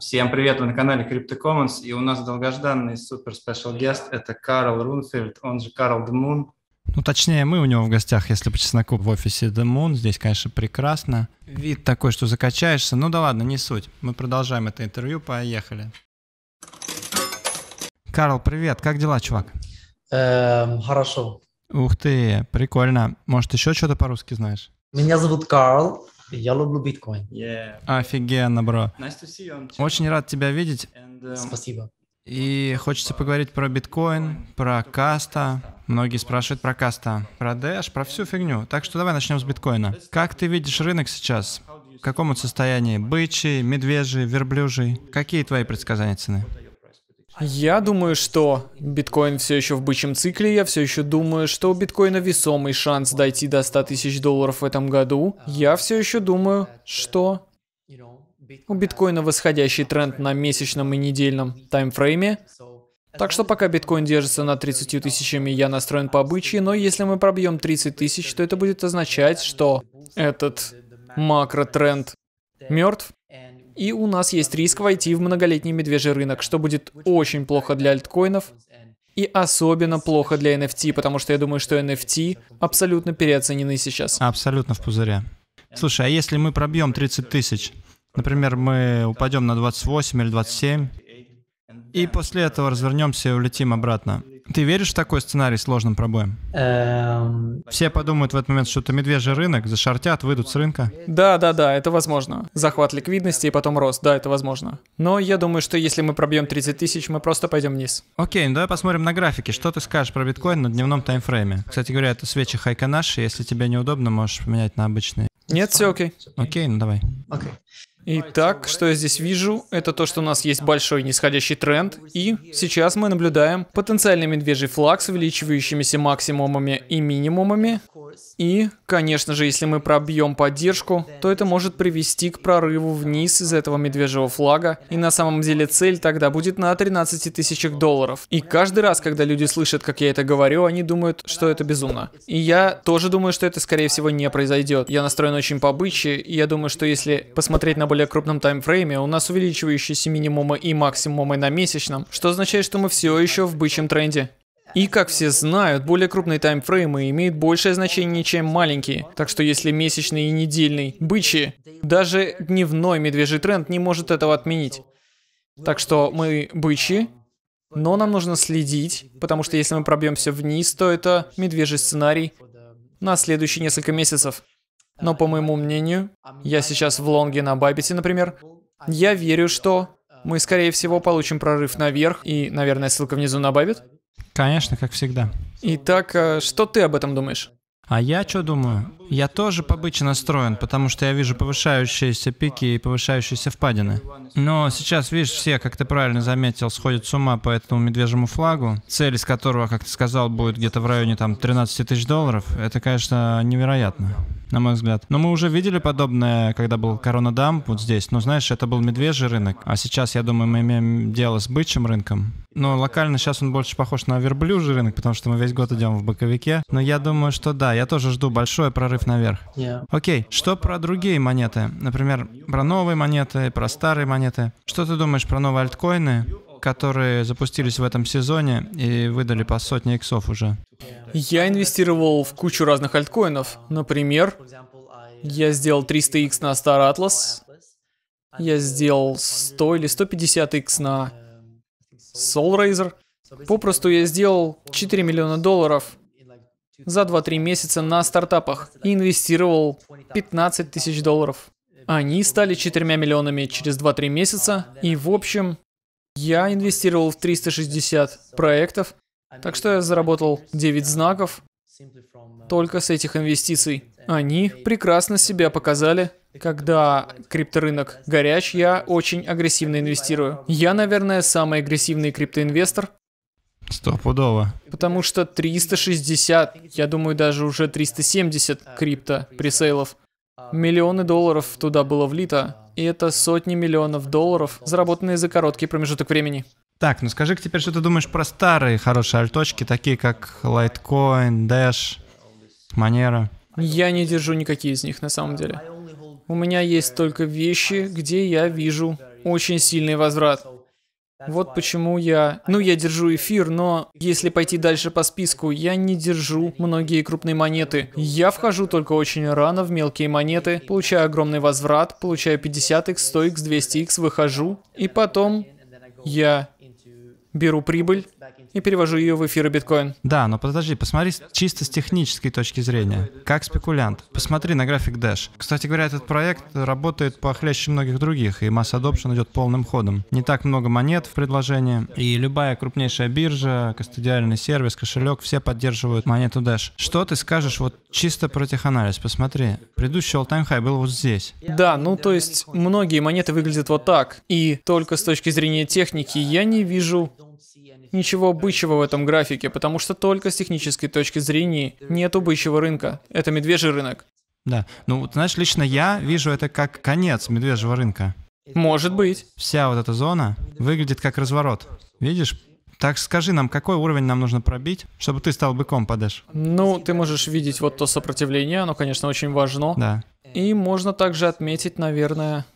Всем привет, вы на канале Crypto Commons, и у нас долгожданный супер спешл гест, это Карл Рунфельд, он же Карл Демун. Ну, точнее, мы у него в гостях, если по чесноку, в офисе Демун, Здесь, конечно, прекрасно. Вид такой, что закачаешься. Ну да ладно, не суть. Мы продолжаем это интервью, поехали. Карл, привет, как дела, чувак? Эм, хорошо. Ух ты, прикольно. Может, еще что-то по-русски знаешь? Меня зовут Карл, я люблю биткоин. Yeah. Офигенно, бро. Nice to see you. Очень рад тебя видеть. And, um... Спасибо. И хочется поговорить про биткоин, про каста. Многие спрашивают про каста, про дэш, про всю фигню. Так что давай начнем с биткоина. Как ты видишь рынок сейчас? В каком он состоянии? Бычий, медвежий, верблюжий? Какие твои предсказания цены? Я думаю, что биткоин все еще в бычьем цикле, я все еще думаю, что у биткоина весомый шанс дойти до 100 тысяч долларов в этом году. Я все еще думаю, что у биткоина восходящий тренд на месячном и недельном таймфрейме. Так что пока биткоин держится на 30 тысячами, я настроен по обычаю, но если мы пробьем 30 тысяч, то это будет означать, что этот макротренд мертв. И у нас есть риск войти в многолетний медвежий рынок, что будет очень плохо для альткоинов и особенно плохо для NFT, потому что я думаю, что NFT абсолютно переоценены сейчас. Абсолютно в пузыре. Слушай, а если мы пробьем 30 тысяч, например, мы упадем на 28 или 27, и после этого развернемся и улетим обратно, ты веришь в такой сценарий с сложным пробоем? Эм. Все подумают в этот момент, что это медвежий рынок, зашортят, выйдут с рынка. Да, да, да, это возможно. Захват ликвидности и потом рост, да, это возможно. Но я думаю, что если мы пробьем 30 тысяч, мы просто пойдем вниз. Окей, ну давай посмотрим на графике. Что ты скажешь про биткоин на дневном таймфрейме? Кстати говоря, это свечи Хайканаши. Если тебе неудобно, можешь поменять на обычные. Нет, все окей. Окей, ну давай. Окей. Итак, что я здесь вижу, это то, что у нас есть большой нисходящий тренд, и сейчас мы наблюдаем потенциальный медвежий флаг с увеличивающимися максимумами и минимумами. И, конечно же, если мы пробьем поддержку, то это может привести к прорыву вниз из этого медвежьего флага, и на самом деле цель тогда будет на 13 тысячах долларов. И каждый раз, когда люди слышат, как я это говорю, они думают, что это безумно. И я тоже думаю, что это, скорее всего, не произойдет. Я настроен очень побычи, и я думаю, что если посмотреть на более более крупном таймфрейме у нас увеличивающиеся минимумы и максимумы на месячном, что означает, что мы все еще в бычьем тренде. И, как все знают, более крупные таймфреймы имеют большее значение, чем маленькие. Так что если месячный и недельный бычьи, даже дневной медвежий тренд не может этого отменить. Так что мы бычьи, но нам нужно следить, потому что если мы пробьемся вниз, то это медвежий сценарий на следующие несколько месяцев. Но по моему мнению, я сейчас в лонге на Бабите, например, я верю, что мы, скорее всего, получим прорыв наверх, и, наверное, ссылка внизу на Бабит. Конечно, как всегда. Итак, э, что ты об этом думаешь? А я что думаю? Я тоже побыче настроен, потому что я вижу повышающиеся пики и повышающиеся впадины. Но сейчас, видишь, все, как ты правильно заметил, сходят с ума по этому медвежьему флагу, цель из которого, как ты сказал, будет где-то в районе там 13 тысяч долларов. Это, конечно, невероятно на мой взгляд. Но мы уже видели подобное, когда был коронадамп вот здесь. Но знаешь, это был медвежий рынок. А сейчас, я думаю, мы имеем дело с бычьим рынком. Но локально сейчас он больше похож на верблюжий рынок, потому что мы весь год идем в боковике. Но я думаю, что да, я тоже жду большой прорыв наверх. Окей, что про другие монеты? Например, про новые монеты, про старые монеты. Что ты думаешь про новые альткоины? которые запустились в этом сезоне и выдали по сотне иксов уже. Я инвестировал в кучу разных альткоинов. Например, я сделал 300 икс на Star Atlas. Я сделал 100 или 150 икс на Soulraiser. Попросту я сделал 4 миллиона долларов за 2-3 месяца на стартапах и инвестировал 15 тысяч долларов. Они стали 4 миллионами через 2-3 месяца, и в общем, я инвестировал в 360 проектов, так что я заработал 9 знаков только с этих инвестиций. Они прекрасно себя показали. Когда крипторынок горяч, я очень агрессивно инвестирую. Я, наверное, самый агрессивный криптоинвестор. Стопудово. Потому что 360, я думаю, даже уже 370 крипто пресейлов. Миллионы долларов туда было влито. И это сотни миллионов долларов, заработанные за короткий промежуток времени. Так, ну скажи теперь, что ты думаешь про старые хорошие альточки, такие как Litecoin, Dash, Monero? Я не держу никакие из них на самом деле. У меня есть только вещи, где я вижу очень сильный возврат. Вот почему я... Ну, я держу эфир, но если пойти дальше по списку, я не держу многие крупные монеты. Я вхожу только очень рано в мелкие монеты, получаю огромный возврат, получаю 50x, 100x, 200x, выхожу, и потом я беру прибыль и перевожу ее в эфир и биткоин. Да, но подожди, посмотри чисто с технической точки зрения, как спекулянт. Посмотри на график Dash. Кстати говоря, этот проект работает похлеще многих других, и масса adoption идет полным ходом. Не так много монет в предложении, и любая крупнейшая биржа, кастодиальный сервис, кошелек, все поддерживают монету Dash. Что ты скажешь вот чисто про теханализ? Посмотри, предыдущий all-time high был вот здесь. Да, ну то есть многие монеты выглядят вот так, и только с точки зрения техники я не вижу ничего бычьего в этом графике, потому что только с технической точки зрения нет бычьего рынка. Это медвежий рынок. Да. Ну, вот, знаешь, лично я вижу это как конец медвежьего рынка. Может быть. Вся вот эта зона выглядит как разворот. Видишь? Так скажи нам, какой уровень нам нужно пробить, чтобы ты стал быком, Падеш? Ну, ты можешь видеть вот то сопротивление, оно, конечно, очень важно. Да. И можно также отметить, наверное...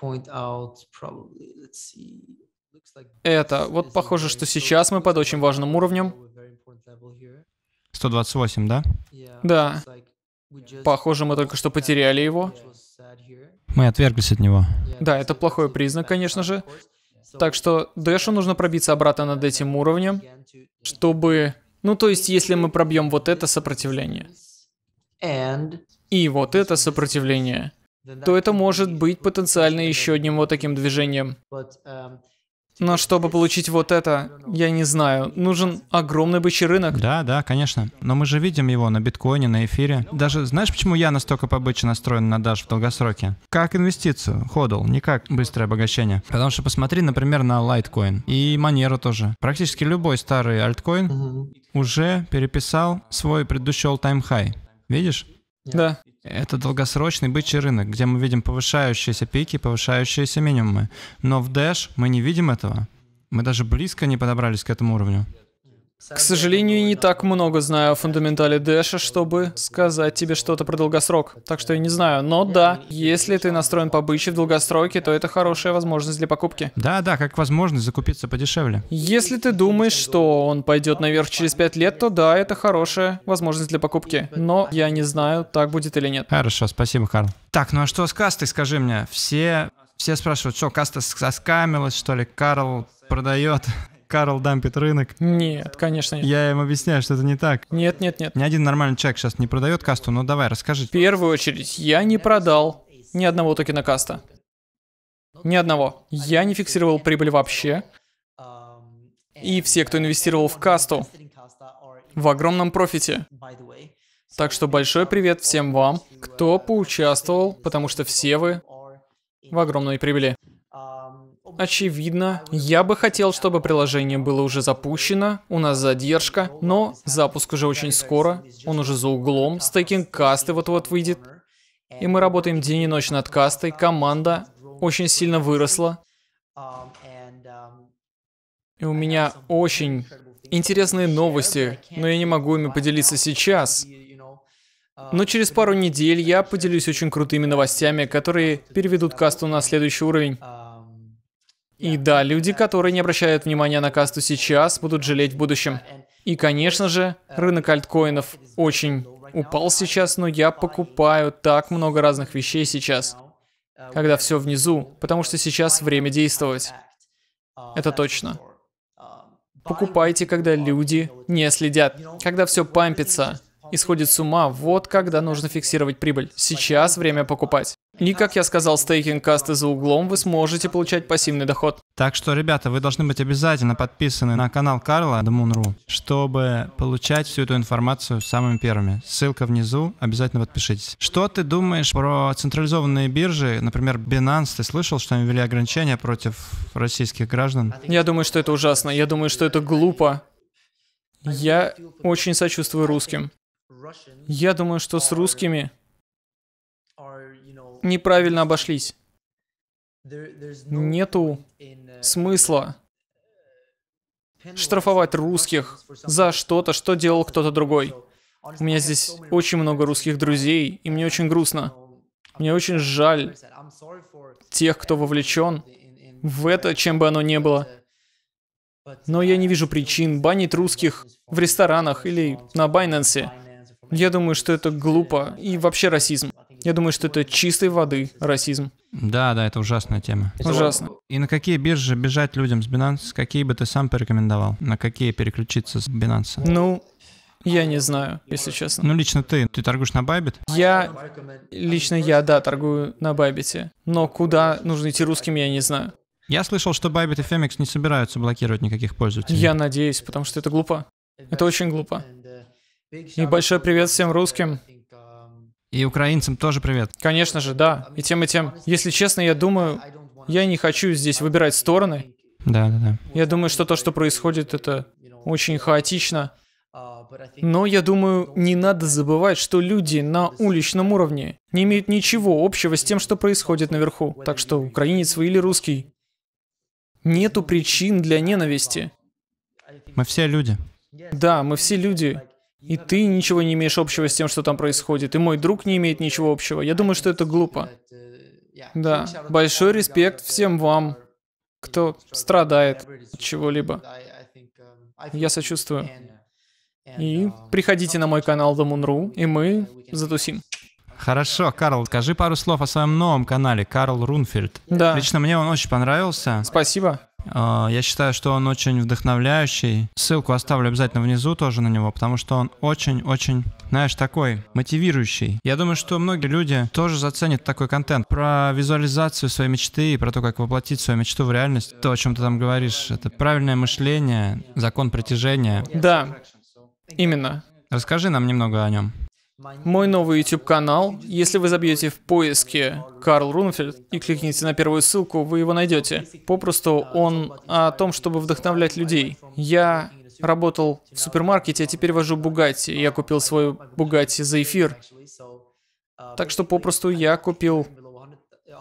Point out, probably, let's see это. Вот похоже, что сейчас мы под очень важным уровнем. 128, да? Да. Похоже, мы только что потеряли его. Мы отверглись от него. Да, это плохой признак, конечно же. Так что Дэшу нужно пробиться обратно над этим уровнем, чтобы... Ну, то есть, если мы пробьем вот это сопротивление, и вот это сопротивление, то это может быть потенциально еще одним вот таким движением. Но чтобы получить вот это, я не знаю, нужен огромный бычий рынок. Да, да, конечно. Но мы же видим его на биткоине, на эфире. Даже знаешь, почему я настолько побыче настроен на Dash в долгосроке? Как инвестицию, ходл, не как быстрое обогащение. Потому что посмотри, например, на лайткоин и Monero тоже. Практически любой старый альткоин угу. уже переписал свой предыдущий all-time high. Видишь? Да. Это долгосрочный бычий рынок, где мы видим повышающиеся пики, повышающиеся минимумы. Но в Dash мы не видим этого. Мы даже близко не подобрались к этому уровню. К сожалению, не так много знаю о фундаментале Дэша, чтобы сказать тебе что-то про долгосрок. Так что я не знаю. Но ну, да, если ты настроен по побыче в долгосроке, то это хорошая возможность для покупки. Да, да, как возможность закупиться подешевле. Если ты думаешь, что он пойдет наверх через 5 лет, то да, это хорошая возможность для покупки. Типа, Но я не знаю, так будет или нет. Хорошо, спасибо, Карл. Так, ну а что с кастой, скажи мне? Все, все спрашивают, что, каста соскамилась, что ли? Карл продает Карл дампит рынок. Нет, конечно нет. Я им объясняю, что это не так. Нет, нет, нет. Ни один нормальный человек сейчас не продает касту, но давай, расскажи. В первую очередь, я не продал ни одного токена каста. Ни одного. Я не фиксировал прибыль вообще. И все, кто инвестировал в касту, в огромном профите. Так что большой привет всем вам, кто поучаствовал, потому что все вы в огромной прибыли очевидно. Я бы хотел, чтобы приложение было уже запущено, у нас задержка, но запуск уже очень скоро, он уже за углом, стейкинг касты вот-вот выйдет. И мы работаем день и ночь над кастой, команда очень сильно выросла. И у меня очень интересные новости, но я не могу ими поделиться сейчас. Но через пару недель я поделюсь очень крутыми новостями, которые переведут касту на следующий уровень. И да, люди, которые не обращают внимания на касту сейчас, будут жалеть в будущем. И, конечно же, рынок альткоинов очень упал сейчас, но я покупаю так много разных вещей сейчас, когда все внизу, потому что сейчас время действовать. Это точно. Покупайте, когда люди не следят, когда все пампится, и сходит с ума. Вот когда нужно фиксировать прибыль. Сейчас время покупать. И, как я сказал, стейкинг касты за углом, вы сможете получать пассивный доход. Так что, ребята, вы должны быть обязательно подписаны на канал Карла Moon.ru, чтобы получать всю эту информацию самыми первыми. Ссылка внизу, обязательно подпишитесь. Что ты думаешь про централизованные биржи? Например, Binance, ты слышал, что они ввели ограничения против российских граждан? Я думаю, что это ужасно. Я думаю, что это глупо. Я очень сочувствую русским. Я думаю, что с русскими неправильно обошлись. Нету uh, смысла штрафовать русских за что-то, что делал кто-то другой. У меня здесь очень много русских друзей, и мне очень грустно. Мне очень жаль тех, кто вовлечен в это, чем бы оно ни было. Но я не вижу причин банить русских в ресторанах или на Байнансе. Я думаю, что это глупо и вообще расизм. Я думаю, что это чистой воды расизм. Да, да, это ужасная тема. Ужасно. И на какие биржи бежать людям с Binance? Какие бы ты сам порекомендовал? На какие переключиться с Binance? Ну, я не знаю, если честно. Ну, лично ты, ты торгуешь на Байбит? Я, лично я, да, торгую на Байбите. Но куда нужно идти русским, я не знаю. Я слышал, что Байбит и Фемикс не собираются блокировать никаких пользователей. Я надеюсь, потому что это глупо. Это очень глупо. И большой привет всем русским. И украинцам тоже привет. Конечно же, да. И тем, и тем. Если честно, я думаю, я не хочу здесь выбирать стороны. Да, да, да. Я думаю, что то, что происходит, это очень хаотично. Но я думаю, не надо забывать, что люди на уличном уровне не имеют ничего общего с тем, что происходит наверху. Так что украинец вы или русский. Нету причин для ненависти. Мы все люди. Да, мы все люди. И ты ничего не имеешь общего с тем, что там происходит. И мой друг не имеет ничего общего. Я думаю, что это глупо. Да. Большой респект всем вам, кто страдает от чего-либо. Я сочувствую. И приходите на мой канал The Moon.ru, и мы затусим. Хорошо, Карл, скажи пару слов о своем новом канале, Карл Рунфельд. Да. Лично мне он очень понравился. Спасибо. А, я считаю, что он очень вдохновляющий. Ссылку оставлю обязательно внизу тоже на него, потому что он очень-очень, знаешь, такой мотивирующий. Я думаю, что многие люди тоже заценят такой контент. Про визуализацию своей мечты и про то, как воплотить свою мечту в реальность. То, о чем ты там говоришь, это правильное мышление, закон притяжения. Да, именно. Расскажи нам немного о нем. Мой новый YouTube-канал, если вы забьете в поиске «Карл Рунфельд» и кликните на первую ссылку, вы его найдете. Попросту он о том, чтобы вдохновлять людей. Я работал в супермаркете, а теперь вожу Бугатти. Я купил свой Бугатти за эфир. Так что попросту я купил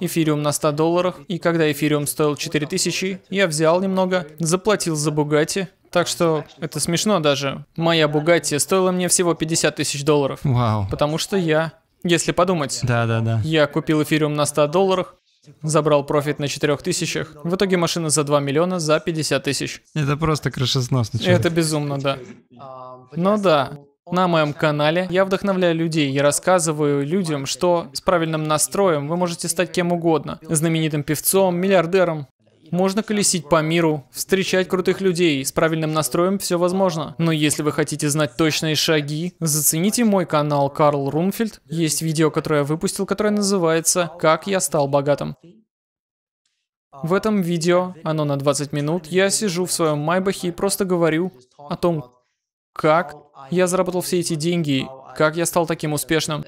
эфириум на 100 долларах, и когда эфириум стоил 4000, я взял немного, заплатил за Бугатти, так что это смешно даже. Моя Бугатти стоила мне всего 50 тысяч долларов. Вау. Потому что я, если подумать, да, да, да. я купил эфириум на 100 долларах, забрал профит на 4 тысячах, в итоге машина за 2 миллиона за 50 тысяч. Это просто крышесносно. Человек. Это безумно, да. Но ну да, на моем канале я вдохновляю людей, я рассказываю людям, что с правильным настроем вы можете стать кем угодно. Знаменитым певцом, миллиардером, можно колесить по миру, встречать крутых людей, с правильным настроем все возможно. Но если вы хотите знать точные шаги, зацените мой канал Карл Рунфельд. Есть видео, которое я выпустил, которое называется «Как я стал богатым». В этом видео, оно на 20 минут, я сижу в своем Майбахе и просто говорю о том, как я заработал все эти деньги, как я стал таким успешным.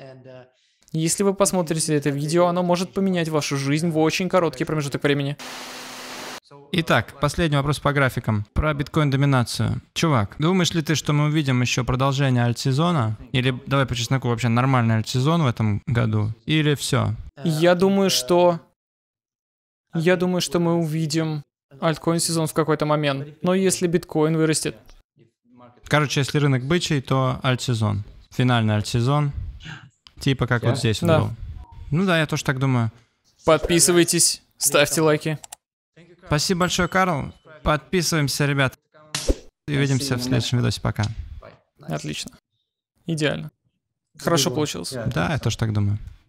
Если вы посмотрите это видео, оно может поменять вашу жизнь в очень короткий промежуток времени. Итак, последний вопрос по графикам. Про биткоин-доминацию. Чувак, думаешь ли ты, что мы увидим еще продолжение альт-сезона? Или, давай по чесноку, вообще нормальный альт-сезон в этом году? Или все? Я думаю, что... Я думаю, что мы увидим альткоин-сезон в какой-то момент. Но если биткоин вырастет. Короче, если рынок бычий, то альт-сезон. Финальный альт-сезон. Типа как вот здесь он да. был. Ну да, я тоже так думаю. Подписывайтесь, ставьте лайки. Спасибо большое, Карл. Подписываемся, ребят. И увидимся в следующем видосе. Пока. Отлично. Идеально. Хорошо получилось. Да, я тоже так думаю.